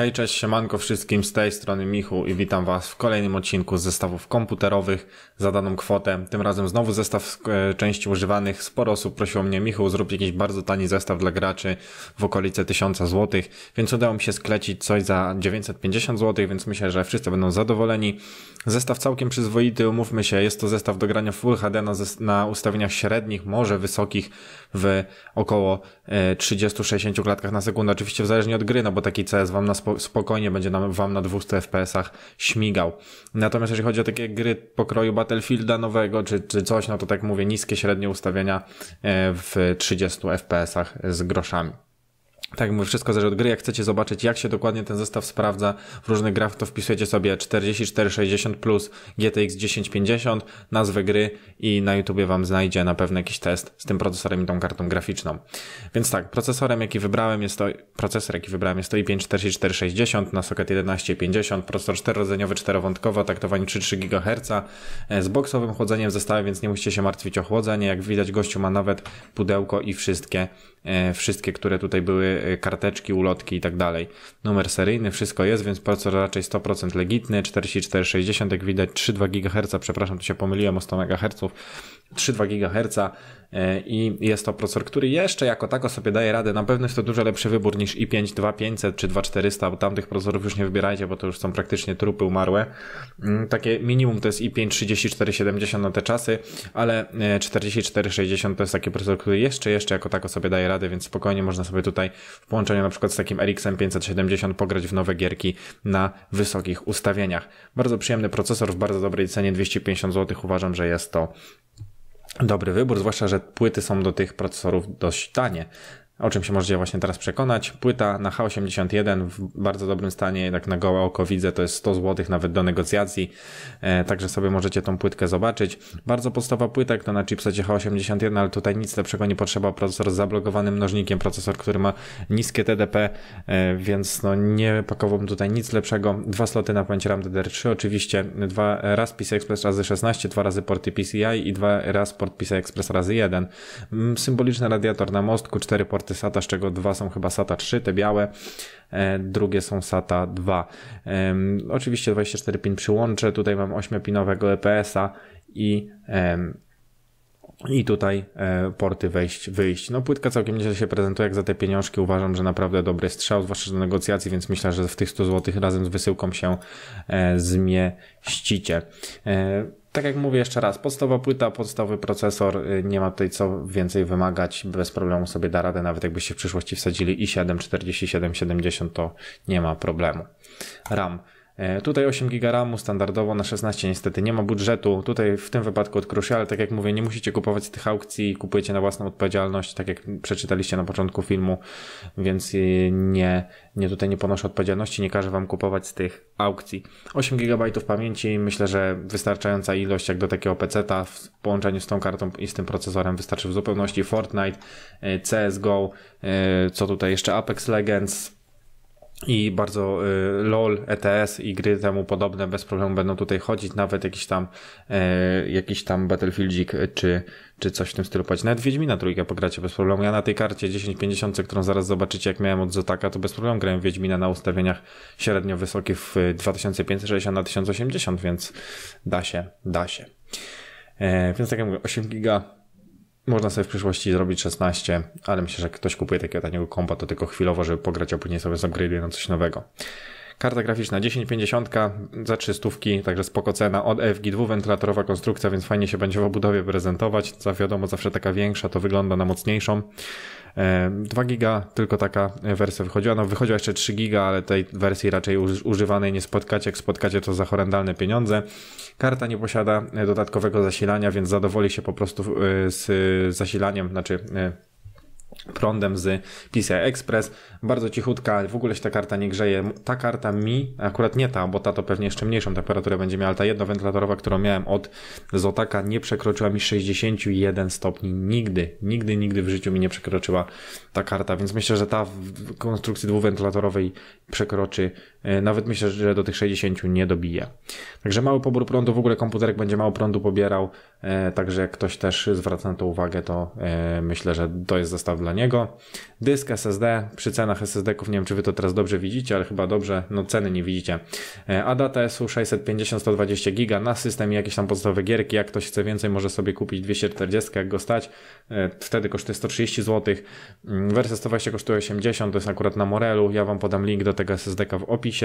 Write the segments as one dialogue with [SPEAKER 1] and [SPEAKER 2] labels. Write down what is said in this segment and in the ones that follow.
[SPEAKER 1] Hej, cześć, siemanko wszystkim, z tej strony Michu i witam Was w kolejnym odcinku z zestawów komputerowych za daną kwotę. Tym razem znowu zestaw e, części używanych. Sporo osób prosiło mnie, Michu, zrób jakiś bardzo tani zestaw dla graczy w okolice 1000 zł, więc udało mi się sklecić coś za 950 zł, więc myślę, że wszyscy będą zadowoleni. Zestaw całkiem przyzwoity, umówmy się, jest to zestaw do grania Full HD na, na ustawieniach średnich, może wysokich w około 30-60 e, klatkach na sekundę, oczywiście w zależności od gry, no bo taki CS Wam na spokojnie będzie nam, wam na 200 FPS-ach śmigał. Natomiast jeżeli chodzi o takie gry pokroju Battlefielda nowego, czy, czy coś, no to tak mówię, niskie średnie ustawienia e, w 30 FPS-ach z groszami. Tak mówię, wszystko zależy od gry. Jak chcecie zobaczyć, jak się dokładnie ten zestaw sprawdza w różnych grach, to wpisujecie sobie 4460 plus GTX 1050, nazwę gry i na YouTubie Wam znajdzie na pewno jakiś test z tym procesorem i tą kartą graficzną. Więc tak, procesorem jaki wybrałem jest to, procesor jaki wybrałem jest to i5 4460 na socket 1150, procesor czterorodzeniowy, czterowątkowy o 3,3 GHz e, z boksowym chłodzeniem w zestawie, więc nie musicie się martwić o chłodzenie. Jak widać gościu ma nawet pudełko i wszystkie, e, wszystkie, które tutaj były Y, karteczki, ulotki i tak dalej. Numer seryjny, wszystko jest, więc procesor raczej 100% legitny, 4460 jak widać, 3,2 GHz, przepraszam, tu się pomyliłem o 100 MHz, 3,2 GHz, E, i jest to procesor, który jeszcze jako tako sobie daje radę. Na pewno jest to dużo lepszy wybór niż i5 2500 czy 2400, bo tamtych procesorów już nie wybierajcie, bo to już są praktycznie trupy umarłe. Mm, takie minimum to jest i5 3470 na te czasy, ale 4460 e, to jest taki procesor, który jeszcze, jeszcze jako tako sobie daje radę, więc spokojnie można sobie tutaj w połączeniu na przykład z takim RX-em 570 pograć w nowe gierki na wysokich ustawieniach. Bardzo przyjemny procesor w bardzo dobrej cenie 250 zł. Uważam, że jest to dobry wybór, zwłaszcza, że płyty są do tych procesorów dość tanie o czym się możecie właśnie teraz przekonać. Płyta na H81 w bardzo dobrym stanie, jednak na gołe oko widzę, to jest 100 zł nawet do negocjacji, e, także sobie możecie tą płytkę zobaczyć. Bardzo podstawowa płyta, to na chipsecie H81, ale tutaj nic lepszego nie potrzeba, procesor z zablokowanym mnożnikiem, procesor, który ma niskie TDP, e, więc no nie pakowałbym tutaj nic lepszego. Dwa sloty na pamięć RAM DDR3 oczywiście, dwa, raz PCI Express razy 16, dwa razy porty PCI i dwa raz port PCI Express razy 1. Mm, symboliczny radiator na mostku, cztery porty porty SATA, z czego dwa są chyba SATA 3, te białe, e, drugie są SATA 2. Oczywiście 24 pin przyłączę, tutaj mam 8-pinowego EPS-a i i tutaj e, porty wejść, wyjść. No płytka całkiem nieźle się prezentuje, jak za te pieniążki uważam, że naprawdę dobry strzał, zwłaszcza do negocjacji, więc myślę, że w tych 100 zł razem z wysyłką się e, zmieścicie tak jak mówię jeszcze raz, podstawowa płyta, podstawowy procesor, y, nie ma tutaj co więcej wymagać, bez problemu sobie da radę, nawet jakbyście w przyszłości wsadzili i7, 47, 70, to nie ma problemu. RAM E, tutaj 8 GB RAMu standardowo na 16 niestety nie ma budżetu. Tutaj w tym wypadku od Crucial, tak jak mówię, nie musicie kupować z tych aukcji, kupujecie na własną odpowiedzialność, tak jak przeczytaliście na początku filmu, więc y, nie, nie tutaj nie ponoszę odpowiedzialności, nie każę wam kupować z tych aukcji. 8 GB pamięci, myślę, że wystarczająca ilość jak do takiego PC-ta w połączeniu z tą kartą i z tym procesorem wystarczy w zupełności Fortnite, e, CSGO, e, co tutaj jeszcze Apex Legends, i bardzo y, LOL, ETS i gry temu podobne bez problemu będą tutaj chodzić, nawet jakiś tam y, jakiś tam Battlefieldzik y, czy, czy coś w tym stylu pać. Nawet Wiedźmina trójkę pogracie bez problemu. Ja na tej karcie 1050, którą zaraz zobaczycie jak miałem od Zotaka, to bez problemu grałem Wiedźmina na ustawieniach średnio wysokich w 2560 na 1080, więc da się, da się. E, więc tak jak mówię, 8 giga można sobie w przyszłości zrobić 16, ale myślę, że jak ktoś kupuje takiego taniego kompa, to tylko chwilowo, żeby pograć, a później sobie zupgrade'uje na coś nowego. Karta graficzna 1050 za 300, także spoko cena od FG dwuwentylatorowa konstrukcja, więc fajnie się będzie w obudowie prezentować. Za wiadomo, zawsze taka większa to wygląda na mocniejszą. 2 giga, tylko taka wersja wychodziła. No wychodziła jeszcze 3 giga, ale tej wersji raczej używanej nie spotkacie. Jak spotkacie to za horrendalne pieniądze. Karta nie posiada e, dodatkowego zasilania, więc zadowoli się po prostu e, z e, zasilaniem, znaczy prądem z PCI Express. Bardzo cichutka, w ogóle się ta karta nie grzeje. Ta karta mi, akurat nie ta, bo ta to pewnie jeszcze mniejszą temperaturę będzie miała, ale ta jednowentylatorowa, którą miałem od Zotaka nie przekroczyła mi 61 stopni. Nigdy, nigdy, nigdy w życiu mi nie przekroczyła ta karta, więc myślę, że ta w konstrukcji dwuwentylatorowej przekroczy E, nawet myślę, że do tych 60 nie dobije. Także mały pobór prądu, w ogóle komputerek będzie mało prądu pobierał, e, także jak ktoś też zwraca na to uwagę, to e, myślę, że to jest zestaw dla niego. Dysk SSD, przy cenach SSD-ków, nie wiem czy wy to teraz dobrze widzicie, ale chyba dobrze, no ceny nie widzicie. ADA TSU 650-120 giga na system i jakieś tam podstawowe gierki, jak ktoś chce więcej, może sobie kupić 240, jak go stać, wtedy kosztuje 130 zł. Mm, wersja 120 kosztuje 80, to jest akurat na Morelu, ja wam podam link do tego SSD-ka w opisie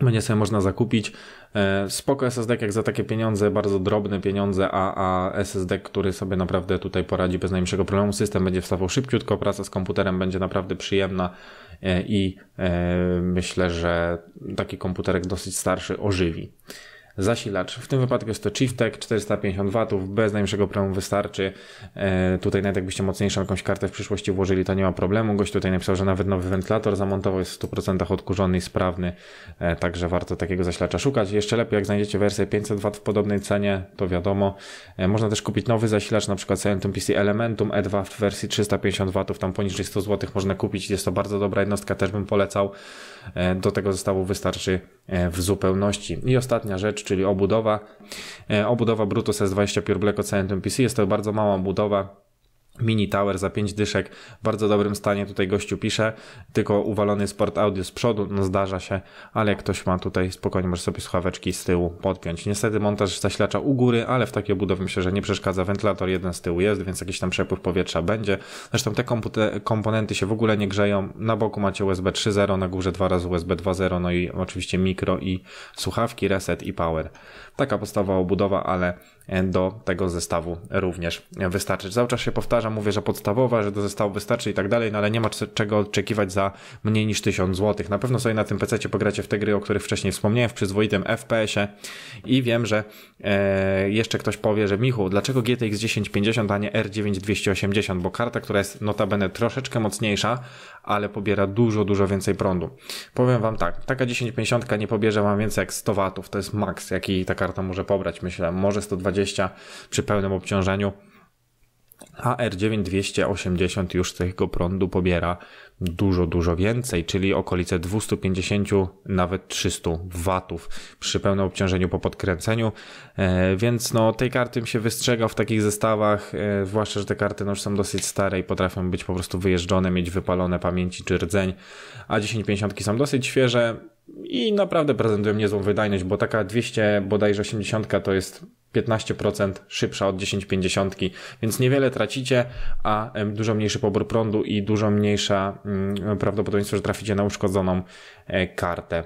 [SPEAKER 1] będzie sobie można zakupić. E, spoko SSD jak za takie pieniądze, bardzo drobne pieniądze, a, a SSD, który sobie naprawdę tutaj poradzi bez najmniejszego problemu. System będzie wstawał szybciutko, praca z komputerem będzie naprawdę przyjemna e, i e, myślę, że taki komputerek dosyć starszy ożywi zasilacz. W tym wypadku jest to Chieftec 450 W, bez najmniejszego problemu wystarczy. E, tutaj nawet jakbyście mocniejszą jakąś kartę w przyszłości włożyli, to nie ma problemu. Gość tutaj napisał, że nawet nowy wentylator zamontował jest w 100% odkurzony i sprawny, e, także warto takiego zasilacza szukać. Jeszcze lepiej jak znajdziecie wersję 500 W w podobnej cenie, to wiadomo. E, można też kupić nowy zasilacz, na przykład Salentum PC Elementum E2 w wersji 350 W, tam poniżej 100 zł można kupić, jest to bardzo dobra jednostka, też bym polecał. E, do tego zestawu wystarczy e, w zupełności. I ostatnia rzecz, czyli obudowa. E, obudowa Brutus S20 Pure Black Ocean PC jest to bardzo mała obudowa Mini Tower za 5 dyszek, w bardzo dobrym stanie tutaj gościu pisze, tylko uwalony sport audio z przodu, no zdarza się, ale jak ktoś ma tutaj spokojnie, może sobie słuchaweczki z tyłu podpiąć. Niestety montaż zaślacza u góry, ale w takiej obudowie myślę, że nie przeszkadza, wentylator jeden z tyłu jest, więc jakiś tam przepływ powietrza będzie. Zresztą te komponenty się w ogóle nie grzeją, na boku macie USB 3.0, na górze dwa razy USB 2.0, no i oczywiście mikro i słuchawki, reset i power. Taka podstawowa obudowa, ale E, do tego zestawu również wystarczy. Cały czas się powtarza, mówię, że podstawowa, że do zestawu wystarczy i tak dalej, no ale nie ma czego oczekiwać za mniej niż 1000 zł. Na pewno sobie na tym PC pogracie w te gry, o których wcześniej wspomniałem, w przyzwoitym FPS-ie i wiem, że e, jeszcze ktoś powie, że Michu, dlaczego GTX 1050, a nie R9 280, bo karta, która jest notabene troszeczkę mocniejsza, ale pobiera dużo, dużo więcej prądu. Powiem wam tak, taka 1050 nie pobierze wam więcej jak 100 W, to jest maks, jaki ta karta może pobrać, myślę, może 120 przy pełnym obciążeniu. A R9 280 już tego prądu pobiera dużo, dużo więcej, czyli okolice 250, nawet 300 watów przy pełnym obciążeniu po podkręceniu. E, więc no, tej karty mi się wystrzega w takich zestawach, e, zwłaszcza, że te karty no, już są dosyć stare i potrafią być po prostu wyjeżdżone, mieć wypalone pamięci czy rdzeń. A 1050 są dosyć świeże i naprawdę prezentują niezłą wydajność, bo taka 200 bodajże 80 to jest 15% szybsza od 1050, więc niewiele tracicie, a dużo mniejszy pobór prądu i dużo mniejsze mm, prawdopodobieństwo, że traficie na uszkodzoną e, kartę.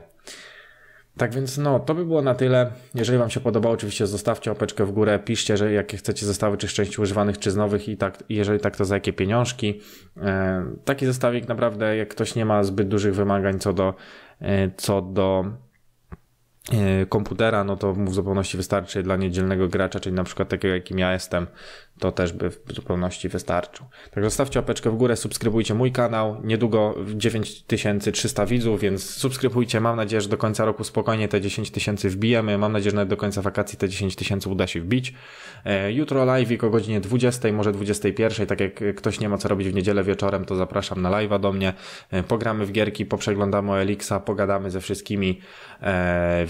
[SPEAKER 1] Tak więc no, to by było na tyle. Jeżeli Wam się podobało, oczywiście zostawcie opeczkę w górę, piszcie, że jakie chcecie zestawy, czy z części używanych, czy z nowych i tak, jeżeli tak, to za jakie pieniążki. E, taki zestawik naprawdę, jak ktoś nie ma zbyt dużych wymagań co do, e, co do E, komputera, no to w zupełności wystarczy dla niedzielnego gracza, czyli na przykład takiego jakim ja jestem, to też by w zupełności wystarczył. Także zostawcie apeczkę w górę, subskrybujcie mój kanał, niedługo 9300 widzów, więc subskrybujcie, mam nadzieję, że do końca roku spokojnie te 10 tysięcy wbijemy, mam nadzieję, że nawet do końca wakacji te 10 tysięcy uda się wbić. E, jutro live o godzinie 20, może 21, tak jak ktoś nie ma co robić w niedzielę wieczorem, to zapraszam na live'a do mnie, e, pogramy w gierki, poprzeglądamy Elixa, pogadamy ze wszystkimi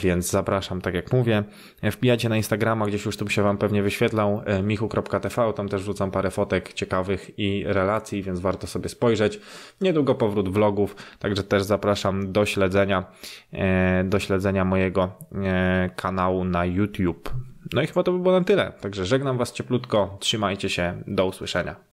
[SPEAKER 1] więc zapraszam, tak jak mówię. Wbijacie na Instagrama, gdzieś już tu się Wam pewnie wyświetlał, e, michu.tv, tam też rzucam parę fotek ciekawych i relacji, więc warto sobie spojrzeć. Niedługo powrót vlogów, także też zapraszam do śledzenia, e, do śledzenia mojego e, kanału na YouTube. No i chyba to by było na tyle, także żegnam Was cieplutko, trzymajcie się, do usłyszenia.